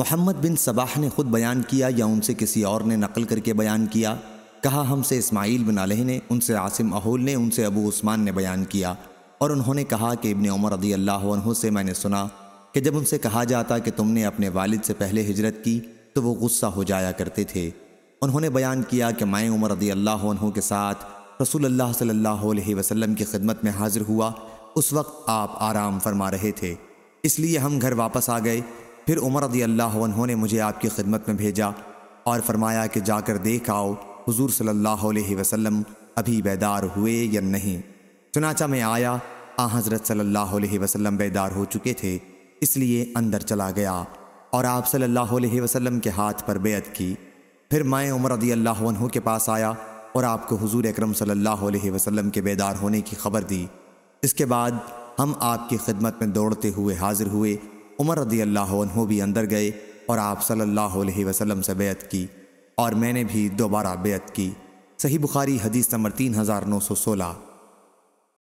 मोहम्मद बिन Sabah ने खुद बयान किया या उनसे किसी और ने नकल करके बयान किया कहा हमसे इस्माइल बिन अलह ने उनसे आसिम अहूल ने उनसे अबू उस्मान ने बयान किया और उन्होंने कहा कि इबन उमर रदी अल्लाह से मैंने सुना कि जब उनसे कहा जाता कि तुमने अपने वालिद से पहले हिजरत की तो वो गुस्सा हो जाया करते थे उन्होंने बयान किया कि मैं उमर रदी अल्लाह के साथ रसूल अल्लाह सल्लल्लाहु अलैहि वसल्लम की खिदमत में हाजिर हुआ उस वक्त आप आराम फरमा रहे थे इसलिए हम घर वापस आ गए फिर उमर रदी अल्लाह ने मुझे आपकी खिदमत में भेजा और फरमाया कि जाकर देख आओ हुजूर सल्लल्लाहु अलैहि वसल्लम अभी बेदार हुए या नहीं चुनाचा मैं आया आ हज़रत सल्लल्लाहु अलैहि वसल्लम बेदार हो चुके थे इसलिए अंदर चला गया और आप सल्लल्लाहु अलैहि वसल्लम के हाथ पर बेत की फिर मैं उमर रदी अल्लाह के पास आया और आपको हुजूर अकरम सल्लल्लाहु अलैहि वसल्लम के बेदार होने की खबर दी इसके बाद हम आपकी खिदमत में दौड़ते हुए हाजिर हुए उमर रदी अल्लाह भी अंदर गए और आप सल्लल्लाहु अलैहि वसल्लम से बेत की और मैंने भी दोबारा बेत की सही बुखारी हदीस नंबर तीन हज़ार नौ सौ सोलह